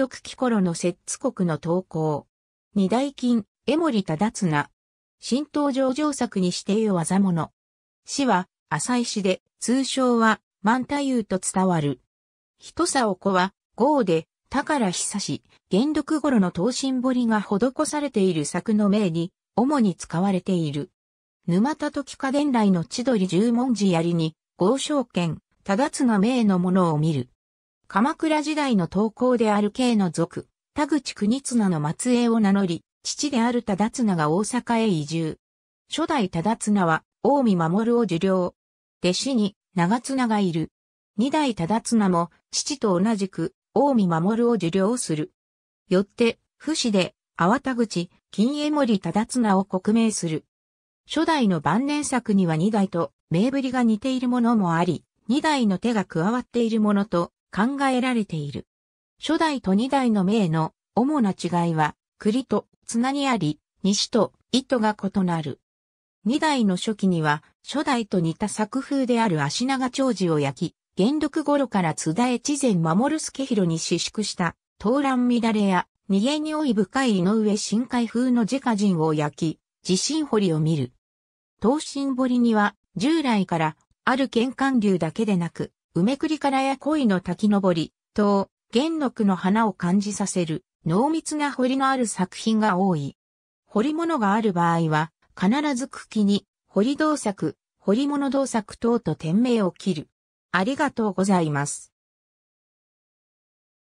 読期頃の摂津国の投稿。二大金、江森忠綱。新場上作にしている技物。死は、浅石で、通称は、万太夫と伝わる。人さお子は、豪で、宝久し、元禄頃の刀身彫りが施されている作の名に、主に使われている。沼田時家伝来の千鳥十文字槍に、豪商権、忠綱名のものを見る。鎌倉時代の投稿である慶の族、田口国綱の末裔を名乗り、父である忠綱が大阪へ移住。初代忠綱は、大見守を受領。弟子に、長綱がいる。二代忠綱も、父と同じく、大見守を受領する。よって、不死で、粟田口、金江森忠綱を国名する。初代の晩年作には二代と、名ぶりが似ているものもあり、二代の手が加わっているものと、考えられている。初代と二代の名の主な違いは、栗と綱にあり、西と糸が異なる。二代の初期には、初代と似た作風である足長長寿を焼き、元禄頃から津田越前守助広に私縮した、東乱乱れや、逃げに老い深い井上深海風の自家人を焼き、地震堀を見る。東進堀には、従来から、ある玄関流だけでなく、梅栗からや恋の滝登り、と、玄の句の花を感じさせる、濃密な彫りのある作品が多い。彫り物がある場合は、必ず茎に、彫り動作、彫り物動作等と店名を切る。ありがとうございます。